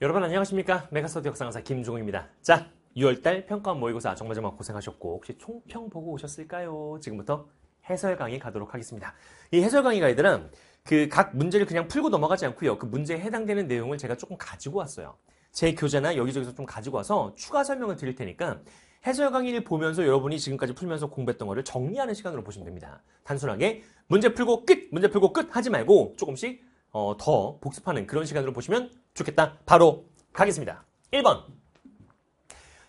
여러분 안녕하십니까 메가스터디 역사강사 김종우입니다 자 6월달 평가 모의고사 정말 정말 고생하셨고 혹시 총평 보고 오셨을까요? 지금부터 해설 강의 가도록 하겠습니다 이 해설 강의 가이드는 그각 문제를 그냥 풀고 넘어가지 않고요 그 문제에 해당되는 내용을 제가 조금 가지고 왔어요 제 교재나 여기저기서 좀 가지고 와서 추가 설명을 드릴 테니까 해설 강의를 보면서 여러분이 지금까지 풀면서 공부했던 거를 정리하는 시간으로 보시면 됩니다 단순하게 문제 풀고 끝! 문제 풀고 끝! 하지 말고 조금씩 어, 더 복습하는 그런 시간으로 보시면 좋겠다. 바로 가겠습니다. 1번.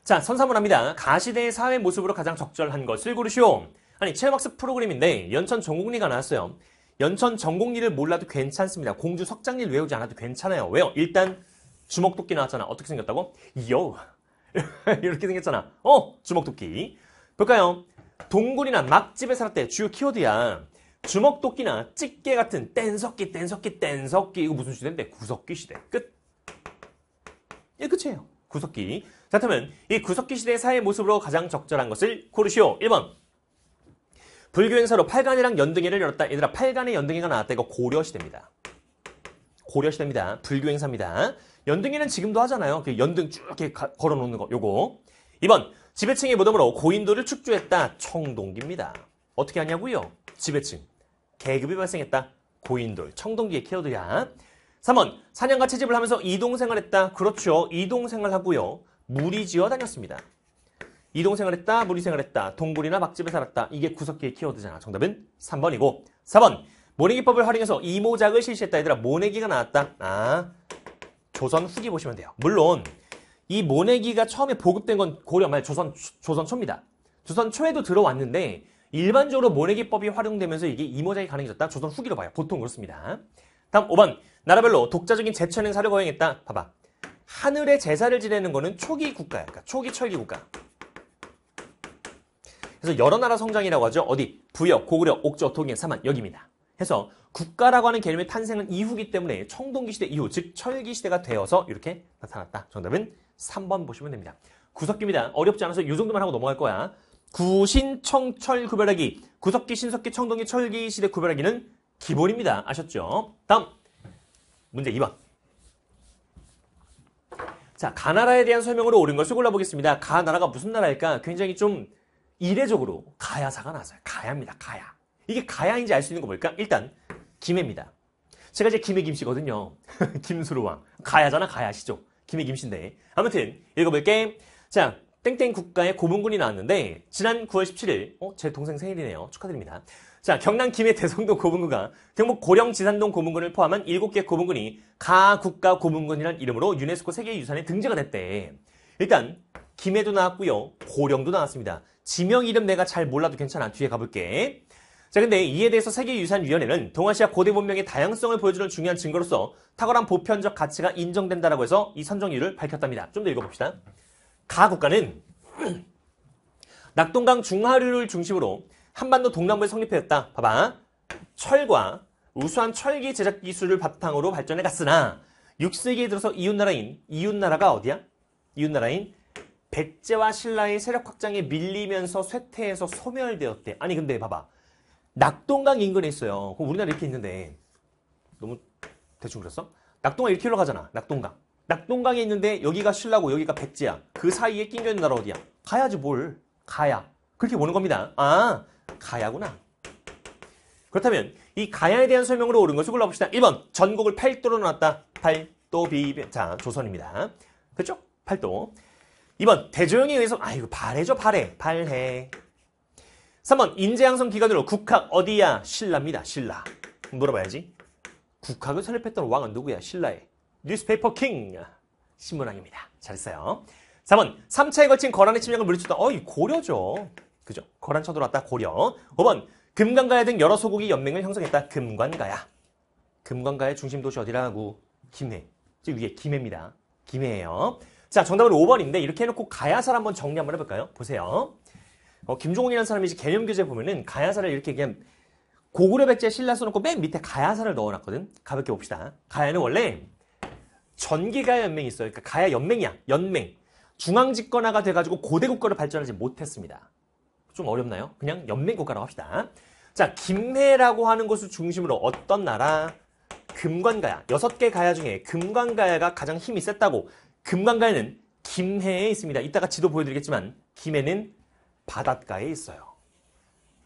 자, 선사문합니다. 가시대의 사회 모습으로 가장 적절한 것을 고르시오. 아니, 체험학습 프로그램인데 연천 전공리가 나왔어요. 연천 전공리를 몰라도 괜찮습니다. 공주 석장리를 외우지 않아도 괜찮아요. 왜요? 일단 주먹도끼 나왔잖아. 어떻게 생겼다고? 요! 이렇게 생겼잖아. 어? 주먹도끼. 볼까요? 동굴이나 막집에 살았대. 주요 키워드야. 주먹도끼나 찌개 같은 뗀석기, 뗀석기, 뗀석기. 이거 무슨 시대인데? 구석기 시대. 끝. 예, 끝이에요. 구석기. 자, 그러면 이 구석기 시대 의 사회 모습으로 가장 적절한 것을 고르시오. 1번. 불교 행사로 팔간이랑 연등이를 열었다. 얘들아, 팔간의 연등이가 나왔다. 이거 고려시대입니다. 고려시대입니다. 불교 행사입니다. 연등이는 지금도 하잖아요. 그 연등 쭉 이렇게 가, 걸어놓는 거. 요거. 2번. 지배층의 무덤으로 고인도를 축조했다. 청동기입니다. 어떻게 하냐고요? 지배층. 계급이 발생했다. 고인돌. 청동기의 케어드야. 3번 사냥과 채집을 하면서 이동생활했다. 그렇죠. 이동생활하고요. 무리지어 다녔습니다. 이동생활했다. 무리생활했다. 동굴이나 막집에 살았다. 이게 구석기의 키워드잖아. 정답은 3번이고 4번 모내기법을 활용해서 이모작을 실시했다. 얘들아 모내기가 나왔다. 아 조선 후기 보시면 돼요. 물론 이 모내기가 처음에 보급된 건 고려 말 조선 조선 초입니다. 조선 초에도 들어왔는데 일반적으로 모내기법이 활용되면서 이게 이모작이 가능해졌다. 조선 후기로 봐요. 보통 그렇습니다. 다음 5번 나라별로 독자적인 제천행 사를 거행했다. 봐봐. 하늘에 제사를 지내는 거는 초기 국가야. 그러니까 초기 철기 국가. 그래서 여러 나라 성장이라고 하죠. 어디? 부여, 고구려, 옥조, 동해, 사만 여기입니다. 해서 국가라고 하는 개념의 탄생은 이후기 때문에 청동기 시대 이후 즉 철기 시대가 되어서 이렇게 나타났다. 정답은 3번 보시면 됩니다. 구석기입니다. 어렵지 않아서 이 정도만 하고 넘어갈 거야. 구신청철 구별하기 구석기, 신석기, 청동기, 철기 시대 구별하기는 기본입니다. 아셨죠? 다음 문제 2번. 자, 가나라에 대한 설명으로 옳은 것을 골라보겠습니다. 가나라가 무슨 나라일까? 굉장히 좀 이례적으로 가야사가 나서요. 가야입니다. 가야. 이게 가야인지 알 수 있는 거 뭘까? 일단 김해입니다. 제가 이제 김해 김씨거든요. 김수로왕. 가야잖아, 가야시죠. 김해 김씨인데. 아무튼 읽어볼게. 자, 땡땡 국가의 고문군이 나왔는데 지난 9월 17일 어? 제 동생 생일이네요. 축하드립니다. 자, 경남 김해 대성동 고문군과 경북 고령 지산동 고문군을 포함한 7개 고문군이 가국가 고문군이란 이름으로 유네스코 세계유산에 등재가 됐대. 일단 김해도 나왔고요. 고령도 나왔습니다. 지명 이름 내가 잘 몰라도 괜찮아. 뒤에 가볼게. 자, 근데 이에 대해서 세계유산위원회는 동아시아 고대 문명의 다양성을 보여주는 중요한 증거로서 탁월한 보편적 가치가 인정된다라고 해서 이 선정이유를 밝혔답니다. 좀 더 읽어봅시다. 가 국가는 낙동강 중하류를 중심으로 한반도 동남부에 성립되었다 봐봐. 철과 우수한 철기 제작 기술을 바탕으로 발전해 갔으나 6세기에 들어서 이웃나라인 이웃나라가 어디야? 이웃나라인 백제와 신라의 세력 확장에 밀리면서 쇠퇴해서 소멸되었대. 아니 근데 봐봐. 낙동강 인근에 있어요. 그럼 우리나라 이렇게 있는데 너무 대충 그랬어 낙동강 1km 가잖아. 낙동강. 낙동강에 있는데 여기가 신라고 여기가 백제야. 그 사이에 낑겨 있는 나라 어디야? 가야지 뭘. 가야. 그렇게 보는 겁니다. 아, 가야구나. 그렇다면 이 가야에 대한 설명으로 옳은 것을 골라봅시다. 1번 전국을 팔도로 나눴다. 팔도 비 자, 조선입니다. 그렇죠? 팔도. 2번 대조영에 의해서 아이고 발해죠 발해. 발해. 3번 인재양성 기관으로 국학 어디야? 신라입니다. 신라. 물어봐야지. 국학을 설립했던 왕은 누구야? 신라에. 뉴스페이퍼 킹 신문왕입니다. 잘했어요. 3번 3차에 걸친 거란의 침략을 물리쳤다. 어이 고려죠. 그죠. 거란 쳐들어왔다. 고려. 5번 금관가야 등 여러 소국이 연맹을 형성했다. 금관가야. 금관가의 중심 도시 어디라고? 김해. 즉 위에 김해입니다. 김해예요. 자, 정답은 5번인데 이렇게 해놓고 가야사를 한번 정리 한번 해볼까요? 보세요. 어, 김종훈이라는 사람이 이제 개념 교재 보면은 가야사를 이렇게 그냥 고구려 백제 신라 써놓고 맨 밑에 가야사를 넣어놨거든. 가볍게 봅시다. 가야는 원래 전기가야 연맹이 있어요. 그러니까 가야 연맹이야. 연맹. 중앙집권화가 돼가지고 고대국가로 발전하지 못했습니다. 좀 어렵나요? 그냥 연맹국가라고 합시다. 자, 김해라고 하는 곳을 중심으로 어떤 나라? 금관가야. 여섯 개 가야 중에 금관가야가 가장 힘이 셌다고. 금관가야는 김해에 있습니다. 이따가 지도 보여드리겠지만 김해는 바닷가에 있어요.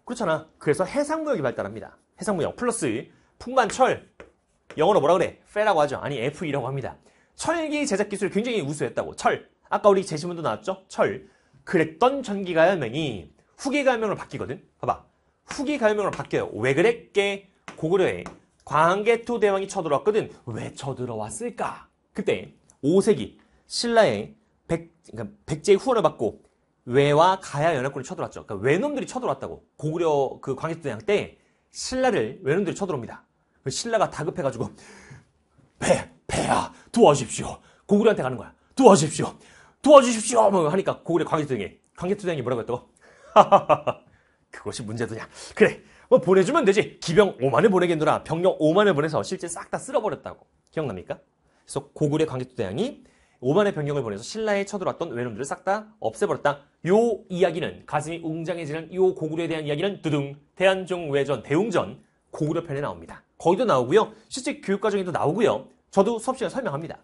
그렇잖아. 그래서 해상무역이 발달합니다. 해상무역 플러스 풍관철 영어로 뭐라 그래? 페라고 하죠. 아니 F2라고 합니다. 철기 제작 기술이 굉장히 우수했다고. 철. 아까 우리 제시문도 나왔죠? 철. 그랬던 전기 가열명이 후기 가열명으로 바뀌거든. 봐봐. 후기 가열명으로 바뀌어요. 왜 그랬게? 고구려에 광개토 대왕이 쳐들어왔거든. 왜 쳐들어왔을까? 그때 5세기 신라의 백, 그러니까 백제의 후원을 받고 왜와 가야 연합군이 쳐들어왔죠. 그러니까 외놈들이 쳐들어왔다고. 고구려 그 광개토 대왕 때 신라를 외놈들이 쳐들어옵니다. 신라가 다급해가지고 배 배야 도와주십시오. 고구려한테 가는 거야. 도와주십시오. 도와주십시오. 뭐 하니까 고구려 광개토령이 광개토령이 뭐라고 했다고? 그것이 문제도냐? 그래. 뭐 보내주면 되지. 기병 5만을 보내겠노라. 병력 5만을 보내서 실제 싹 다 쓸어버렸다고. 기억납니까? 그래서 고구려 광개토대왕이 5만의 병력을 보내서 신라에 쳐들어왔던 외놈들을 싹 다 없애버렸다. 요 이야기는 가슴이 웅장해지는 요 고구려에 대한 이야기는 두둥 대한종 외전 대웅전 고구려 편에 나옵니다. 거기도 나오고요. 실제 교육과정에도 나오고요. 저도 수업시간 설명합니다.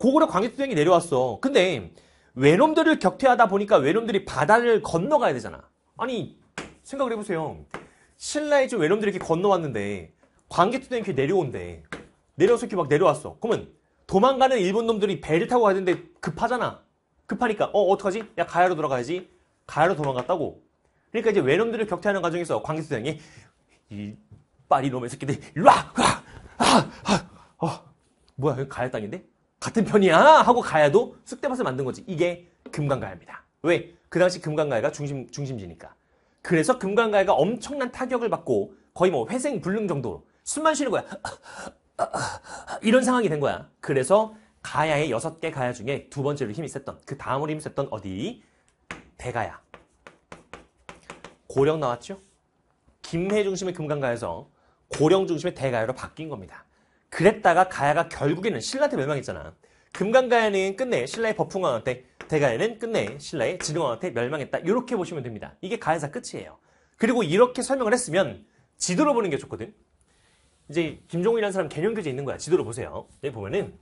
고구려 광역투쟁이 내려왔어. 근데 외놈들을 격퇴하다 보니까 외놈들이 바다를 건너가야 되잖아. 아니 생각을 해보세요. 신라에 좀 외놈들이 이렇게 건너왔는데 광개투쟁이 이렇게 내려온대. 내려서 이렇게 막 내려왔어. 그러면 도망가는 일본 놈들이 배를 타고 가야 되는데 급하잖아. 급하니까 어 어떡하지? 야 가야로 들어가야지 가야로 도망갔다고. 그러니까 이제 외놈들을 격퇴하는 과정에서 광개투쟁이 이 빨리 놈의 새끼들 일로 와! 아, 아, 아, 어, 뭐야 여기 가야 땅인데? 같은 편이야 하고 가야도 쑥대밭을 만든 거지. 이게 금강가야입니다. 왜? 그 당시 금강가야가 중심, 중심지니까. 그래서 금강가야가 엄청난 타격을 받고 거의 뭐 회생 불능 정도로 숨만 쉬는 거야. 이런 상황이 된 거야. 그래서 가야의 여섯 개 가야 중에 두 번째로 힘이 셌던 그 다음으로 힘이 셌던 어디? 대가야. 고령 나왔죠? 김해 중심의 금강가에서 고령 중심의 대가야로 바뀐 겁니다. 그랬다가 가야가 결국에는 신라한테 멸망했잖아. 금강가야는 끝내 신라의 법흥왕한테 대가야는 끝내 신라의 진흥왕한테 멸망했다. 이렇게 보시면 됩니다. 이게 가야사 끝이에요. 그리고 이렇게 설명을 했으면 지도로 보는 게 좋거든. 이제 김종훈이라는 사람 개념 교재 있는 거야. 지도로 보세요. 여기 보면은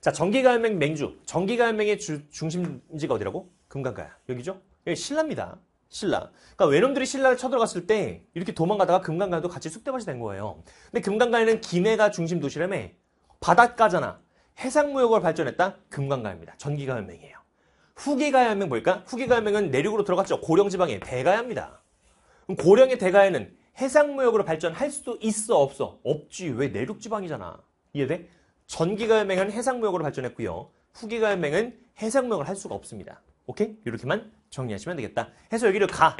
자 정기가연맹 맹주 정기가연맹의 중심지가 어디라고? 금강가야. 여기죠? 여기 신라입니다. 신라. 그러니까 외놈들이 신라를 쳐들어갔을 때 이렇게 도망가다가 금강가도 같이 쑥대밭이 된 거예요. 근데 금강가에는 기내가 중심 도시라며 바닷가잖아. 해상무역을 발전했다? 금강가입니다. 전기가연맹이에요. 후기가연맹 뭘까? 후기가연맹은 내륙으로 들어갔죠. 고령지방의 대가야입니다. 고령의 대가야는 해상무역으로 발전할 수도 있어 없어? 없지. 왜 내륙지방이잖아. 이해돼? 전기가연맹은 해상무역으로 발전했고요. 후기가연맹은 해상무역을 할 수가 없습니다. 오케이? 이렇게만 정리하시면 되겠다. 해서 여기를 가.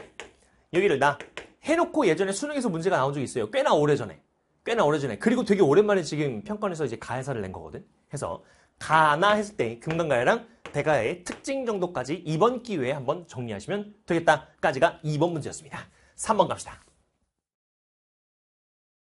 여기를 나. 해놓고 예전에 수능에서 문제가 나온 적이 있어요. 꽤나 오래전에. 꽤나 오래전에. 그리고 되게 오랜만에 지금 평가에서 이제 가해사를 낸 거거든. 해서 가나 했을 때 금강가해랑 대가해의 특징 정도까지 이번 기회에 한번 정리하시면 되겠다까지가 2번 문제였습니다. 3번 갑시다.